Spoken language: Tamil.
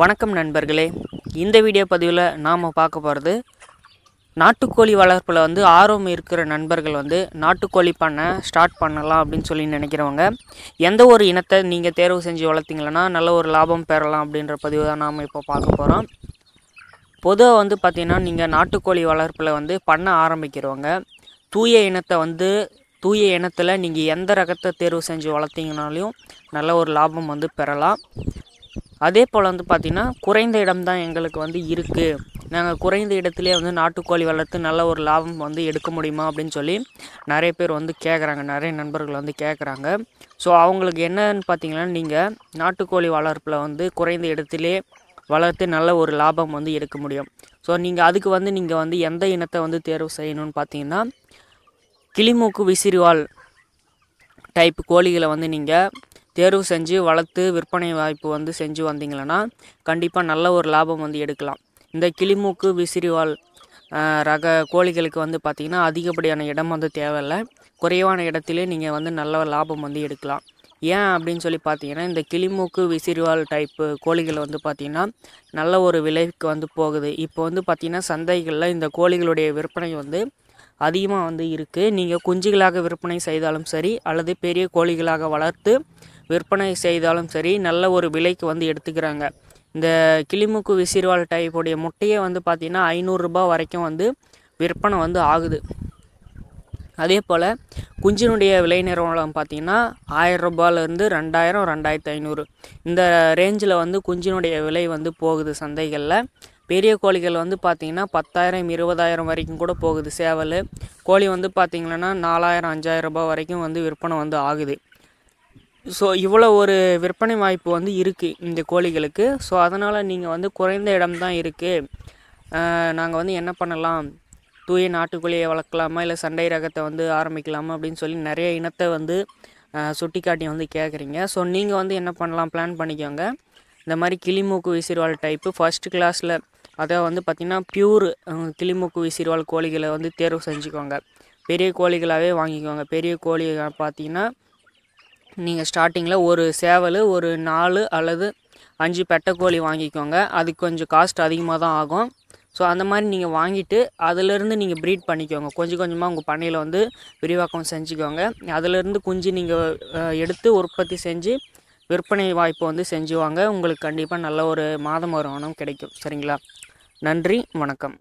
வணக்கம் நண்பர்களே இந்த வீடியோ பதிவில் நாம் பார்க்க போகிறது நாட்டுக்கோழி வளர்ப்பில் வந்து ஆர்வம் இருக்கிற நண்பர்கள் வந்து நாட்டுக்கோழி பண்ண ஸ்டார்ட் பண்ணலாம் அப்படின்னு சொல்லி நினைக்கிறவங்க எந்த ஒரு இனத்தை நீங்கள் தேர்வு செஞ்சு வளர்த்திங்களன்னா நல்ல ஒரு லாபம் பெறலாம் அப்படின்ற பதிவு தான் நாம் இப்போ பார்க்க போகிறோம் பொதுவாக வந்து பார்த்திங்கன்னா நீங்கள் நாட்டுக்கோழி வளர்ப்பில் வந்து பண்ண ஆரம்பிக்கிறவங்க தூய இனத்தை வந்து தூய இனத்தில் நீங்கள் எந்த ரகத்தை தேர்வு செஞ்சு வளர்த்திங்கனாலையும் நல்ல ஒரு லாபம் வந்து பெறலாம் அதே போல் வந்து பார்த்திங்கன்னா குறைந்த இடம் தான் எங்களுக்கு வந்து இருக்குது நாங்கள் குறைந்த இடத்துலே வந்து நாட்டுக்கோழி வளர்த்து நல்ல ஒரு லாபம் வந்து எடுக்க முடியுமா அப்படின்னு சொல்லி நிறைய பேர் வந்து கேட்குறாங்க நிறைய நண்பர்கள் வந்து கேட்குறாங்க ஸோ அவங்களுக்கு என்னன்னு பார்த்தீங்கன்னா நீங்கள் நாட்டுக்கோழி வளர்ப்பில் வந்து குறைந்த இடத்துலே வளர்த்து நல்ல ஒரு லாபம் வந்து எடுக்க முடியும் ஸோ நீங்கள் அதுக்கு வந்து நீங்கள் வந்து எந்த இனத்தை வந்து தேர்வு செய்யணும்னு பார்த்தீங்கன்னா கிளிமூக்கு விசிறிவால் டைப் கோழிகளை வந்து நீங்கள் தேர்வு செஞ்சு வளர்த்து விற்பனை வாய்ப்பு வந்து செஞ்சு வந்தீங்கன்னா கண்டிப்பாக நல்ல ஒரு லாபம் வந்து எடுக்கலாம் இந்த கிளிமூக்கு விசிறிவால் ரக கோழிகளுக்கு வந்து பார்த்திங்கன்னா அதிகப்படியான இடம் வந்து தேவையில்லை குறைவான இடத்துலே நீங்கள் வந்து நல்ல லாபம் வந்து எடுக்கலாம் ஏன் அப்படின்னு சொல்லி பார்த்தீங்கன்னா இந்த கிளிமூக்கு விசிறிவால் டைப்பு கோழிகள் வந்து பார்த்திங்கன்னா நல்ல ஒரு விலைக்கு வந்து போகுது இப்போ வந்து பார்த்திங்கன்னா சந்தைகளில் இந்த கோழிகளுடைய விற்பனை வந்து அதிகமாக வந்து இருக்குது நீங்கள் குஞ்சுகளாக விற்பனை செய்தாலும் சரி அல்லது பெரிய கோழிகளாக வளர்த்து விற்பனை செய்தாலும் சரி நல்ல ஒரு விலைக்கு வந்து எடுத்துக்கிறாங்க இந்த கிளிமுக்கு விசிறுவாள் டைப்புடைய முட்டையே வந்து பார்த்திங்கன்னா ஐநூறுரூபா வரைக்கும் வந்து விற்பனை வந்து ஆகுது அதே போல் குஞ்சினுடைய விலை நிறுவனம் பார்த்திங்கன்னா ஆயிரரூபாலேருந்து ரெண்டாயிரம் ரெண்டாயிரத்து ஐநூறு இந்த ரேஞ்சில் வந்து குஞ்சினுடைய விலை வந்து போகுது சந்தைகளில் பெரிய கோழிகள் வந்து பார்த்திங்கன்னா பத்தாயிரம் இருபதாயிரம் வரைக்கும் கூட போகுது சேவல் கோழி வந்து பார்த்திங்கன்னா நாலாயிரம் அஞ்சாயிரம் ரூபாய் வரைக்கும் வந்து விற்பனை வந்து ஆகுது ஸோ இவ்வளோ ஒரு விற்பனை வாய்ப்பு வந்து இருக்குது இந்த கோழிகளுக்கு ஸோ அதனால் நீங்கள் வந்து குறைந்த இடம் தான் இருக்குது நாங்கள் வந்து என்ன பண்ணலாம் தூய நாட்டுக்கோழியை வளர்க்கலாமா இல்லை சண்டை ரகத்தை வந்து ஆரம்பிக்கலாமா அப்படின்னு சொல்லி நிறைய இனத்தை வந்து சுட்டி காட்டி வந்து கேட்குறீங்க ஸோ நீங்கள் வந்து என்ன பண்ணலாம் பிளான் பண்ணிக்கோங்க இந்த மாதிரி கிளிமூக்கு விசிறுவாள் டைப்பு ஃபஸ்ட் கிளாஸில் அதை வந்து பார்த்திங்கன்னா ப்யூர் கிளிமூக்கு விசிறுவாள் கோழிகளை வந்து தேர்வு செஞ்சுக்கோங்க பெரிய கோழிகளாகவே வாங்கிக்கோங்க பெரிய கோழி பார்த்திங்கன்னா நீங்கள் ஸ்டார்டிங்கில் ஒரு சேவல் ஒரு நாலு அல்லது அஞ்சு பெட்டைக்கோழி வாங்கிக்கோங்க அது கொஞ்சம் காஸ்ட் அதிகமாக தான் ஆகும் ஸோ அந்த மாதிரி நீங்கள் வாங்கிட்டு அதிலேருந்து நீங்கள் ப்ரீட் பண்ணிக்கோங்க கொஞ்சம் கொஞ்சமாக உங்கள் பண்ணையில் வந்து விரிவாக்கம் செஞ்சுக்கோங்க அதிலேருந்து குஞ்சு நீங்கள் எடுத்து உற்பத்தி செஞ்சு விற்பனை வாய்ப்பு வந்து செஞ்சுவாங்க உங்களுக்கு கண்டிப்பாக நல்ல ஒரு மாதம் வருமானம் கிடைக்கும் சரிங்களா நன்றி வணக்கம்